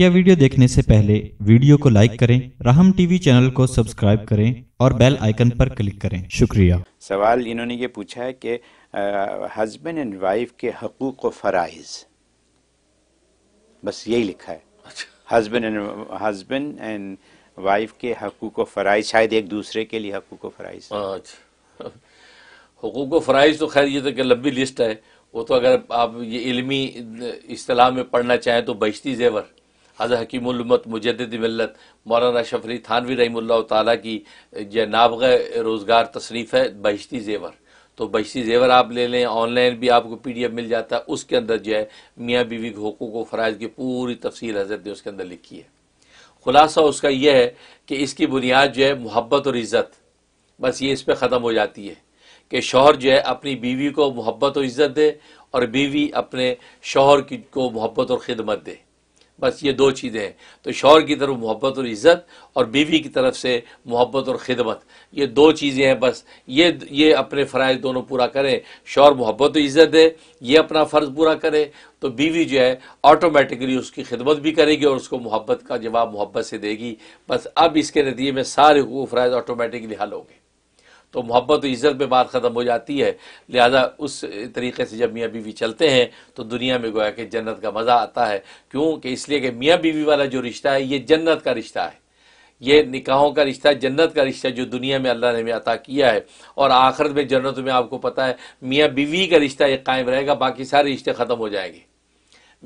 मुख्य वीडियो देखने से पहले वीडियो को लाइक करें राहम टीवी चैनल को सब्सक्राइब करें और बेल आइकन पर क्लिक करें शुक्रिया सवाल इन्होंने ये पूछा है कि हस्बैंड एंड वाइफ के हकूक फ़राइज़ बस यही लिखा है husband and husband and wife के हकूक फ़राइज़ शायद एक दूसरे के लिए हकूक फ़राइज़ अच्छा। हकूक फ़राइज़ तो खैर ये तो लंबी लिस्ट है वो तो अगर आप ये इलमी असलाह में पढ़ना चाहें तो बजती जेवर हज़र हकीमत मुजद मिलत मौलाना शफरी थानवी रहीमल्ला ताली की नाबग रोज़गार तशरीफ है बहिश्ती जेवर तो बहिश्ती जेवर आप ले लें ऑनलाइन भी आपको पी डी एफ मिल जाता है उसके अंदर जो है मियाँ बीवी के हकूक व फ़राज की पूरी तफसील हजरत ने उसके अंदर लिखी है खुलासा उसका यह है कि इसकी बुनियाद जो है मोहब्बत और इज़्ज़त बस ये इस पर ख़त्म हो जाती है कि शोहर जो है अपनी बीवी को मोहब्बत और इज़्ज़त दे और बीवी अपने शोहर की को मोहब्बत और खिदमत दे बस ये दो चीज़ें हैं तो शौहर की तरफ मोहब्बत और इज़्ज़त और बीवी की तरफ से मोहब्बत और ख़िदमत ये दो चीज़ें हैं बस ये ये अपने फ़राज़ दोनों पूरा करें शौहर मोहब्बत और इज़्ज़त दे ये अपना फ़र्ज़ पूरा करे तो बीवी जो है ऑटोमेटिकली उसकी खिदमत भी करेगी और उसको मोहब्बत का जवाब मोहब्बत से देगी बस अब इसके नतीजे में सारे फ़रज़ ऑटोमेटिकली हल हो गए तो मोहब्बत इज़्ज़त में बात ख़त्म हो जाती है लिहाजा उस तरीके से जब मियाँ बीवी चलते हैं तो दुनिया में गोया कि जन्नत का मज़ा आता है क्योंकि इसलिए कि मियाँ बीवी वाला जो रिश्ता है ये जन्नत का रिश्ता है ये निकाहों का रिश्ता जन्नत का रिश्ता जो दुनिया में अल्लाह ने हमें अता किया है और आखिरत में जन्नत में आपको पता है मियाँ बीवी का रिश्ता ये कायम रहेगा बाकी सारे रिश्ते ख़त्म हो जाएंगे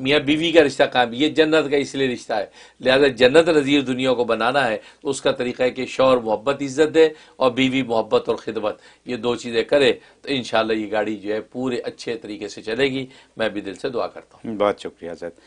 मियाँ बीवी का रिश्ता कायम ये जन्नत का इसलिए रिश्ता है लिहाजा जन्नत नज़ीर दुनिया को बनाना है तो उसका तरीका है कि शौर मोहब्बत इज़्ज़त दे और बीवी मोहब्बत और ख़िदमत ये दो चीज़ें करे तो इन ये गाड़ी जो है पूरे अच्छे तरीके से चलेगी मैं भी दिल से दुआ करता हूँ बहुत शुक्रिया सर